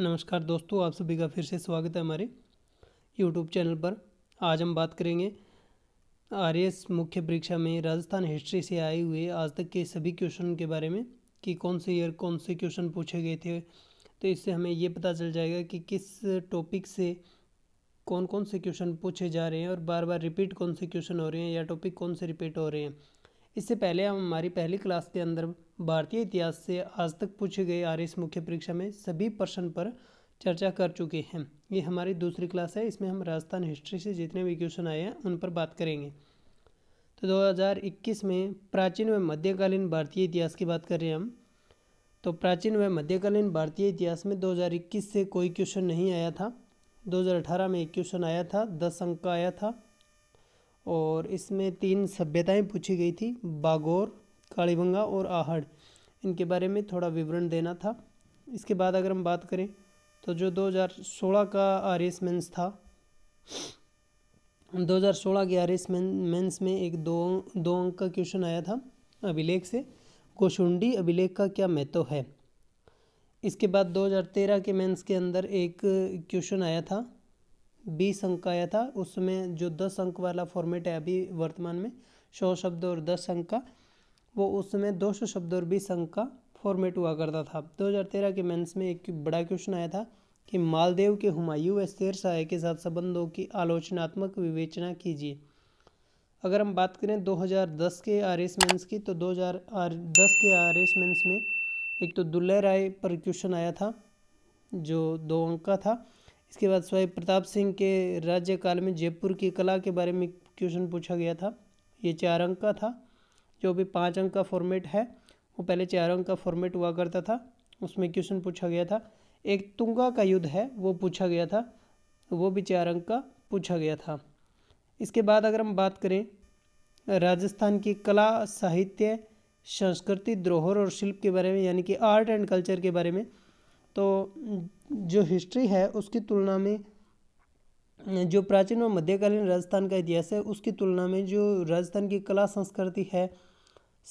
नमस्कार दोस्तों आप सभी का फिर से स्वागत है हमारे यूट्यूब चैनल पर आज हम बात करेंगे आर मुख्य परीक्षा में राजस्थान हिस्ट्री से आए हुए आज तक के सभी क्वेश्चन के बारे में कि कौन से ईयर कौन से क्वेश्चन पूछे गए थे तो इससे हमें ये पता चल जाएगा कि किस टॉपिक से कौन कौन से क्वेश्चन पूछे जा रहे हैं और बार बार रिपीट कौन से क्वेश्चन हो रहे हैं या टॉपिक कौन से रिपीट हो रहे हैं इससे पहले हम हमारी पहली क्लास के अंदर भारतीय इतिहास से आज तक पूछे गए आर एस मुख्य परीक्षा में सभी प्रश्न पर चर्चा कर चुके हैं ये हमारी दूसरी क्लास है इसमें हम राजस्थान हिस्ट्री से जितने भी क्वेश्चन आए हैं उन पर बात करेंगे तो 2021 में प्राचीन व मध्यकालीन भारतीय इतिहास की बात कर रहे हैं हम तो प्राचीन व मध्यकालीन भारतीय इतिहास में 2021 से कोई क्वेश्चन नहीं आया था 2018 में एक क्वेश्चन आया था दस अंक का आया था और इसमें तीन सभ्यताएं पूछी गई थी बागोर कालीबंगा और आहड़ इनके बारे में थोड़ा विवरण देना था इसके बाद अगर हम बात करें तो जो 2016 का एस मेन्स था 2016 के आर एस मेन्स में एक दो दो अंक का क्वेश्चन आया था अभिलेख से कोशुंडी अभिलेख का क्या महत्व है इसके बाद 2013 के मेंस के अंदर एक क्वेश्चन आया था बीस अंक का आया था उसमें जो दस अंक वाला फॉर्मेट है अभी वर्तमान में सौ शब्द और दस अंक का वो उस समय दो सौ शब्द और बीस अंक का फॉर्मेट हुआ करता था 2013 के मेंस में एक बड़ा क्वेश्चन आया था कि मालदेव के हुमायूं व शेर शाह के साथ संबंधों की आलोचनात्मक विवेचना कीजिए अगर हम बात करें 2010 के आर एस मेन्स की तो 2010 के आर एस मेन्स में एक तो दुल्लह राय पर क्वेश्चन आया था जो दो अंक का था इसके बाद स्वाई प्रताप सिंह के राज्यकाल में जयपुर की कला के बारे में क्वेश्चन पूछा गया था ये चार अंक का था जो भी पाँच अंक का फॉर्मेट है वो पहले चार अंक का फॉर्मेट हुआ करता था उसमें क्वेश्चन पूछा गया था एक तुंगा का युद्ध है वो पूछा गया था वो भी चार अंक का पूछा गया था इसके बाद अगर हम बात करें राजस्थान की कला साहित्य संस्कृति द्रोहर और शिल्प के बारे में यानी कि आर्ट एंड कल्चर के बारे में तो जो हिस्ट्री है उसकी तुलना में जो प्राचीन और मध्यकालीन राजस्थान का इतिहास है उसकी तुलना में जो राजस्थान की कला संस्कृति है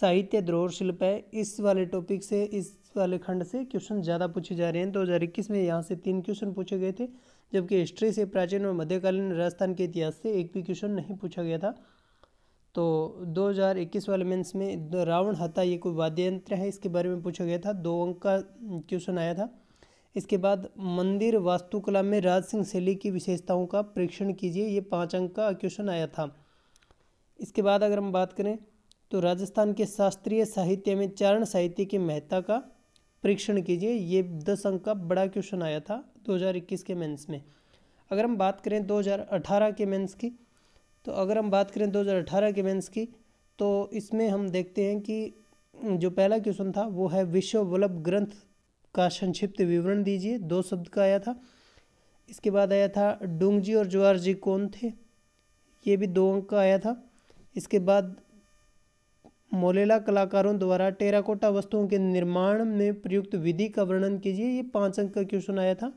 साहित्य द्रोह शिल्प है इस वाले टॉपिक से इस वाले खंड से क्वेश्चन ज़्यादा पूछे जा रहे हैं दो हज़ार इक्कीस में यहाँ से तीन क्वेश्चन पूछे गए थे जबकि हिस्ट्री से प्राचीन और मध्यकालीन राजस्थान के इतिहास से एक भी क्वेश्चन नहीं पूछा गया था तो 2021 वाले मेंस में रावण हता ये कोई वाद्य यंत्र है इसके बारे में पूछा गया था दो अंक का क्वेश्चन आया था इसके बाद मंदिर वास्तुकला में राज सिंह शैली की विशेषताओं का परीक्षण कीजिए ये पाँच अंक का क्वेश्चन आया था इसके बाद अगर हम बात करें तो राजस्थान के शास्त्रीय साहित्य में चारण साहित्य की महत्ता का परीक्षण कीजिए ये दस अंक का बड़ा क्वेश्चन आया था 2021 के मेंस में अगर हम बात करें 2018 के मेंस की तो अगर हम बात करें 2018 के मेंस की तो इसमें हम देखते हैं कि जो पहला क्वेश्चन था वो है विश्व वल्लभ ग्रंथ का संक्षिप्त विवरण दीजिए दो शब्द का आया था इसके बाद आया था डोंगजी और ज्वार जी कौन थे ये भी दो अंक का आया था इसके बाद मोलेला कलाकारों द्वारा टेराकोटा वस्तुओं के निर्माण में प्रयुक्त विधि का वर्णन कीजिए ये पाँच अंक का क्वेश्चन आया था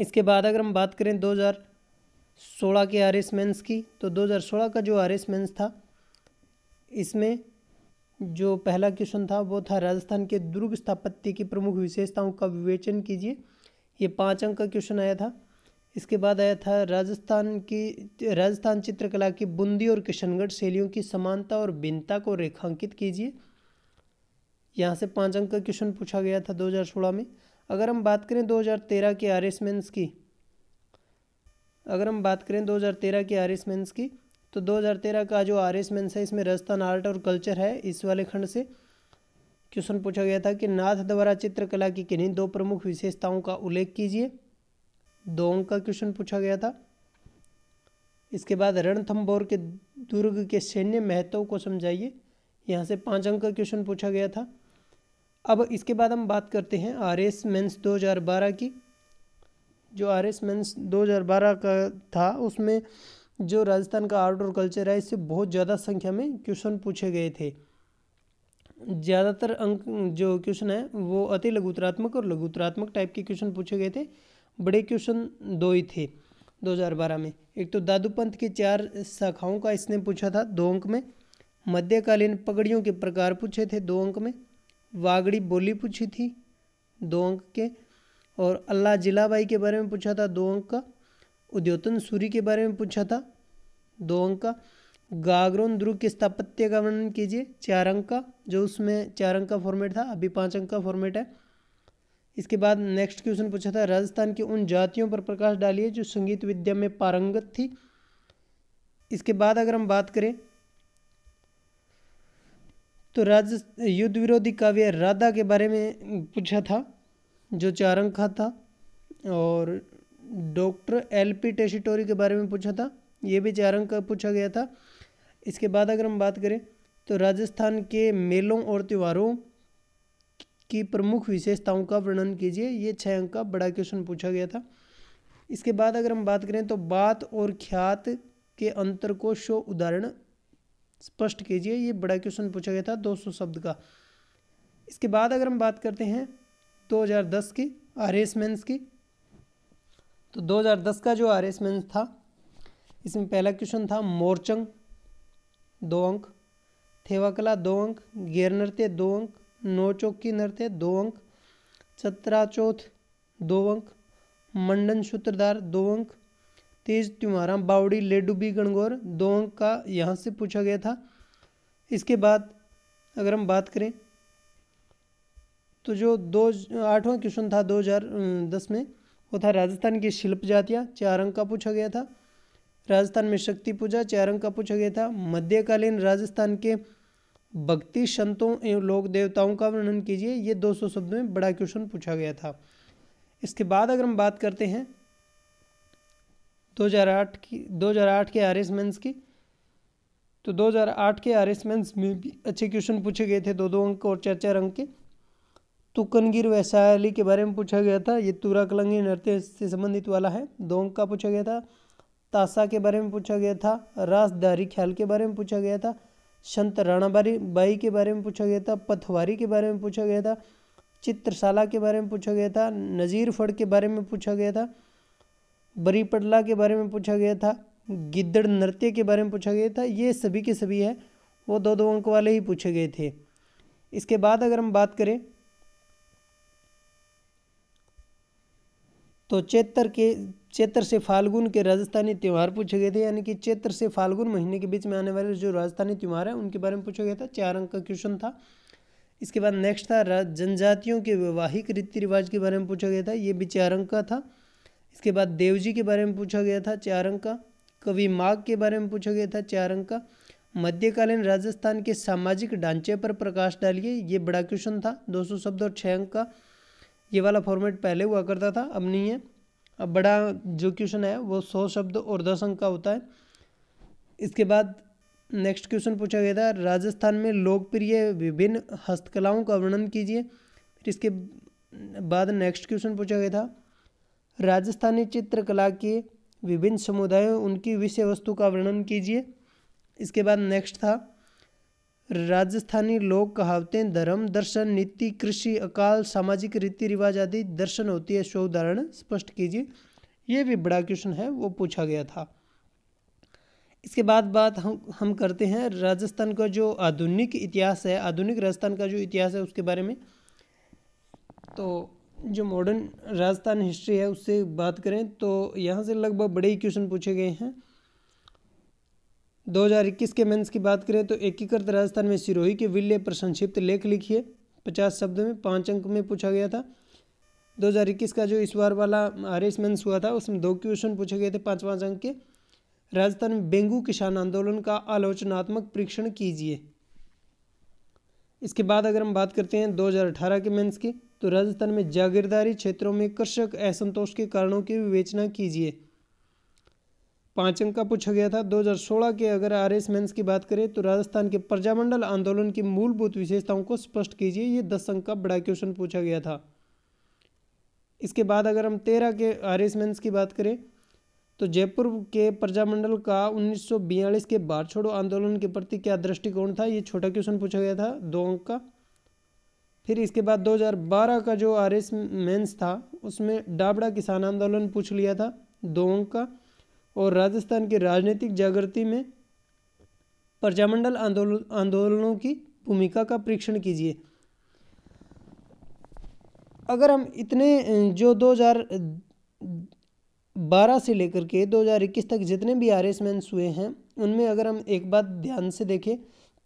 इसके बाद अगर हम बात करें 2016 के आर एस मेंस की तो 2016 का जो आर एस मेंस था इसमें जो पहला क्वेश्चन था वो था राजस्थान के दुर्ग स्थापत्य की प्रमुख विशेषताओं का विवेचन कीजिए ये पाँच अंक का क्वेश्चन आया था इसके बाद आया था राजस्थान की राजस्थान चित्रकला की बूंदी और किशनगढ़ शैलियों की समानता और भिन्नता को रेखांकित कीजिए यहाँ से पाँच अंक का क्वेश्चन पूछा गया था दो में अगर हम बात करें दो के आर एस की अगर हम बात करें दो के आर एस की तो 2013 का जो आर एस मेन्स है इसमें राजस्थान आर्ट और कल्चर है इस वाले खंड से क्वेश्चन पूछा गया था कि नाथ द्वारा चित्रकला की किन्हीं दो प्रमुख विशेषताओं का उल्लेख कीजिए दो अंक का क्वेश्चन पूछा गया था इसके बाद रणथम्बोर के दुर्ग के सैन्य महत्व को समझाइए यहाँ से पाँच अंक का क्वेश्चन पूछा गया था अब इसके बाद हम बात करते हैं आर एस मेन्स दो हज़ार बारह की जो आर एस मेन्स दो हज़ार बारह का था उसमें जो राजस्थान का आर्ट और कल्चर है इससे बहुत ज़्यादा संख्या में क्वेश्चन पूछे गए थे ज़्यादातर अंक जो क्वेश्चन है वो अति लघुतरात्मक और लघुतरात्मक टाइप के क्वेश्चन पूछे गए थे बड़े क्वेश्चन दो ही थे 2012 में एक तो दादू पंथ की चार शाखाओं का इसने पूछा था दो अंक में मध्यकालीन पगड़ियों के प्रकार पूछे थे दो अंक में वागड़ी बोली पूछी थी दो अंक के और अल्लाह जिलाबाई के बारे में पूछा था दो अंक का उद्योतन सूर्य के बारे में पूछा था दो अंक का गागरोन ध्रुव के स्थापत्य का वर्णन कीजिए चार अंक का जो उसमें चार अंक का फॉर्मेट था अभी पाँच अंक का फॉर्मेट है इसके बाद नेक्स्ट क्वेश्चन पूछा था राजस्थान की उन जातियों पर प्रकाश डालिए जो संगीत विद्या में पारंगत थी इसके बाद अगर हम बात करें तो राज युद्ध विरोधी काव्य राधा के बारे में पूछा था जो चार अंक था और डॉक्टर एल पी टेसिटोरी के बारे में पूछा था ये भी चार अंक का पूछा गया था इसके बाद अगर हम बात करें तो राजस्थान के मेलों और त्योहारों की प्रमुख विशेषताओं का वर्णन कीजिए ये छः अंक का बड़ा क्वेश्चन पूछा गया था इसके बाद अगर हम बात करें तो बात और ख्यात के अंतर को शो उदाहरण स्पष्ट कीजिए ये बड़ा क्वेश्चन पूछा गया था 200 शब्द का इसके बाद अगर हम बात करते हैं 2010 की आर एस मेन्स की तो 2010 का जो आर था इसमें पहला क्वेश्चन था मोरचंग दो अंक थेवाकला दो अंक गेर नृत्य दो अंक नौ चौकी नृत्य दो अंक चतरा चौथ दो अंक मंडन सूत्रधार दो अंक तेज त्युमारा बावड़ी लेडुबी गणगौर दो अंक का यहाँ से पूछा गया था इसके बाद अगर हम बात करें तो जो दो आठवां क्वेश्चन था 2010 में तथा राजस्थान की शिल्प जातियाँ चार अंक का पूछा गया था राजस्थान में शक्ति पूजा चार अंक का पूछा गया था मध्यकालीन राजस्थान के भक्ति संतों एवं लोक देवताओं का वर्णन कीजिए ये 200 शब्दों में बड़ा क्वेश्चन पूछा गया था इसके बाद अगर हम बात करते हैं 2008 की 2008 के आर एस मेन्स की तो 2008 के आर एस मेन्स में भी अच्छे क्वेश्चन पूछे गए थे दो दो अंक और चार चार अंक के तुकनगिर वैशाली के बारे में पूछा गया था ये तुरा कलंगी नृत्य से संबंधित वाला है दोंग का पूछा गया था ताशा के बारे में पूछा गया था रासदारी ख्याल के बारे में पूछा गया था संत राणाबारी बाई के बारे में पूछा गया था पथवारी के बारे में पूछा गया था चित्रशाला के बारे में पूछा गया था नज़ीर फड़ के बारे में पूछा गया था बरीपटला पटला के बारे में पूछा गया था गिद्दड़ नृत्य के बारे में पूछा गया था ये सभी के सभी है वो दो दो अंक वाले ही पूछे गए थे इसके बाद अगर हम बात करें तो चैत्र के चैत्र से फाल्गुन के राजस्थानी त्यौहार पूछे गए थे यानी कि चैत्र से फाल्गुन महीने के बीच में आने वाले जो राजस्थानी त्यौहार हैं उनके बारे में पूछा गया था चार अंक का क्वेश्चन था इसके बाद नेक्स्ट था जनजातियों के वैवाहिक रीति रिवाज के बारे में पूछा गया था ये भी चार अंक का था इसके बाद देव जी के बारे में पूछा गया था चार अंक का कवि माघ के बारे में पूछा गया था चार अंक का मध्यकालीन राजस्थान के सामाजिक ढांचे पर प्रकाश डालिए ये बड़ा क्वेश्चन था सौ शब्द और छः अंक का ये वाला फॉर्मेट पहले हुआ करता था अब नहीं है अब बड़ा जो क्वेश्चन है वो सौ शब्द और दस अंक का होता है इसके बाद नेक्स्ट क्वेश्चन पूछा गया था राजस्थान में लोकप्रिय विभिन्न हस्तकलाओं का वर्णन कीजिए फिर इसके बाद नेक्स्ट क्वेश्चन पूछा गया था राजस्थानी चित्रकला के विभिन्न समुदायों उनकी विषय वस्तु का वर्णन कीजिए इसके बाद नेक्स्ट था राजस्थानी लोक कहावतें धर्म दर्शन नीति कृषि अकाल सामाजिक रीति रिवाज आदि दर्शन होती है शो उदाहरण स्पष्ट कीजिए ये भी बड़ा क्वेश्चन है वो पूछा गया था इसके बाद बात हम हम करते हैं राजस्थान का जो आधुनिक इतिहास है आधुनिक राजस्थान का जो इतिहास है उसके बारे में तो जो मॉडर्न राजस्थान हिस्ट्री है उससे बात करें तो यहाँ से लगभग बड़े ही क्वेश्चन पूछे गए हैं 2021 के मेंस की बात करें तो एकीकृत राजस्थान में सिरोही के विलय पर संक्षिप्त लेख लिखिए पचास शब्द में पाँच अंक में पूछा गया था 2021 का जो इस बार वाला आर एस मेंस हुआ था उसमें दो क्वेश्चन पूछे गए थे पाँच पाँच अंक के राजस्थान में बेंगू किसान आंदोलन का आलोचनात्मक परीक्षण कीजिए इसके बाद अगर हम बात करते हैं 2018 के मेंस की तो राजस्थान में जागीरदारी क्षेत्रों में कृषक असंतोष के कारणों की विवेचना कीजिए पाँच अंक का पूछा गया था 2016 के अगर आर एस मेन्स की बात करें तो राजस्थान के प्रजामंडल आंदोलन की मूलभूत विशेषताओं को स्पष्ट कीजिए ये दस अंक का बड़ा क्वेश्चन पूछा गया था इसके बाद अगर हम तेरह के आर एस मेन्स की बात करें तो जयपुर के प्रजामंडल का उन्नीस के बार छोड़ो आंदोलन के प्रति क्या दृष्टिकोण था ये छोटा क्वेश्चन पूछा गया था दो अंक का फिर इसके बाद 2012 का जो आर एस मेन्स था उसमें डाबड़ा किसान आंदोलन पूछ लिया था दो अंक का और राजस्थान के राजनीतिक जागृति में प्रजामंडल आंदोलन आंदोलनों की भूमिका का परीक्षण कीजिए अगर हम इतने जो 2012 से लेकर के 2021 तक जितने भी आर एस हुए हैं उनमें अगर हम एक बात ध्यान से देखें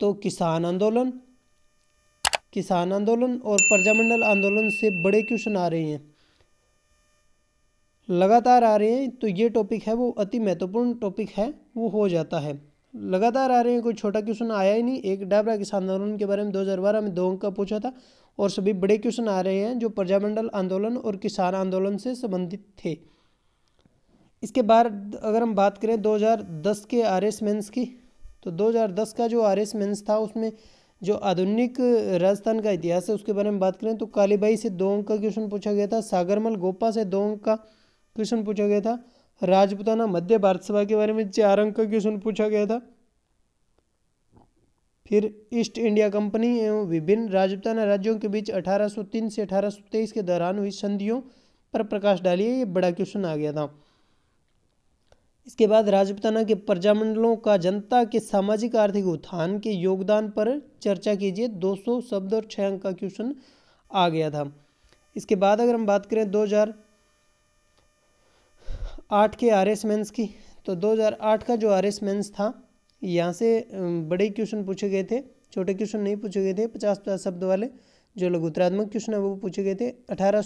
तो किसान आंदोलन किसान आंदोलन और प्रजामंडल आंदोलन से बड़े क्वेश्चन आ रहे हैं लगातार आ रहे हैं तो ये टॉपिक है वो अति महत्वपूर्ण टॉपिक है वो हो जाता है लगातार आ रहे हैं कोई छोटा क्वेश्चन आया ही नहीं एक डाबरा किसान आंदोलन के बारे में दो में दो अंक का पूछा था और सभी बड़े क्वेश्चन आ रहे हैं जो प्रजामंडल आंदोलन और किसान आंदोलन से संबंधित थे इसके बाद अगर हम बात करें 2010 के आर एस मेन्स की तो 2010 का जो आर एस मेन्स था उसमें जो आधुनिक राजस्थान का इतिहास है उसके बारे में बात करें तो कालीबाई से दो अंक का क्वेश्चन पूछा गया था सागरमल गोपा से दो अंक का क्वेश्चन पूछा गया था राजपुताना मध्य भारत सभा के बारे में चार अंक का क्वेश्चन पूछा गया था फिर ईस्ट इंडिया कंपनी एवं विभिन्न राजपुताना राज्यों के बीच 1803 से 1823 के दौरान हुई संधियों पर प्रकाश डालिए ये बड़ा क्वेश्चन आ गया था इसके बाद राजपुताना के प्रजामंडलों का जनता के सामाजिक आर्थिक उत्थान के योगदान पर चर्चा कीजिए 200 शब्द और छः अंक का क्वेश्चन आ गया था इसके बाद अगर हम बात करें आठ के आर एस मेन्स की तो 2008 का जो आर एस मेन्स था यहाँ से बड़े क्वेश्चन पूछे गए थे छोटे क्वेश्चन नहीं पूछे गए थे पचास पचास शब्द वाले जो लघुतरात्मक क्वेश्चन है वो पूछे गए थे अठारह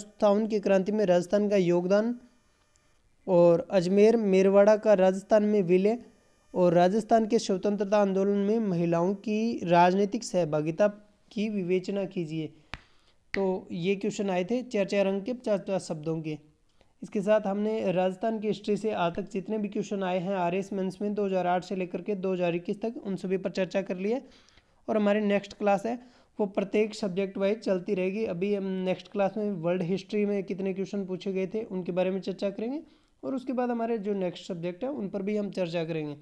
की क्रांति में राजस्थान का योगदान और अजमेर मेरवाड़ा का राजस्थान में विलय और राजस्थान के स्वतंत्रता आंदोलन में महिलाओं की राजनीतिक सहभागिता की विवेचना कीजिए तो ये क्वेश्चन आए थे चार चार अंक के पचास पचास शब्दों के इसके साथ हमने राजस्थान की हिस्ट्री से आज तक जितने भी क्वेश्चन आए हैं आर एस में दो हज़ार आठ से लेकर के दो हज़ार इक्कीस तक उन सभी पर चर्चा कर ली है और हमारी नेक्स्ट क्लास है वो प्रत्येक सब्जेक्ट वाइज चलती रहेगी अभी हम नेक्स्ट क्लास में वर्ल्ड हिस्ट्री में कितने क्वेश्चन पूछे गए थे उनके बारे में चर्चा करेंगे और उसके बाद हमारे जो नेक्स्ट सब्जेक्ट है उन पर भी हम चर्चा करेंगे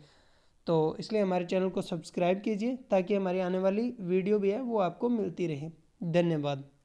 तो इसलिए हमारे चैनल को सब्सक्राइब कीजिए ताकि हमारी आने वाली वीडियो भी है वो आपको मिलती रहे धन्यवाद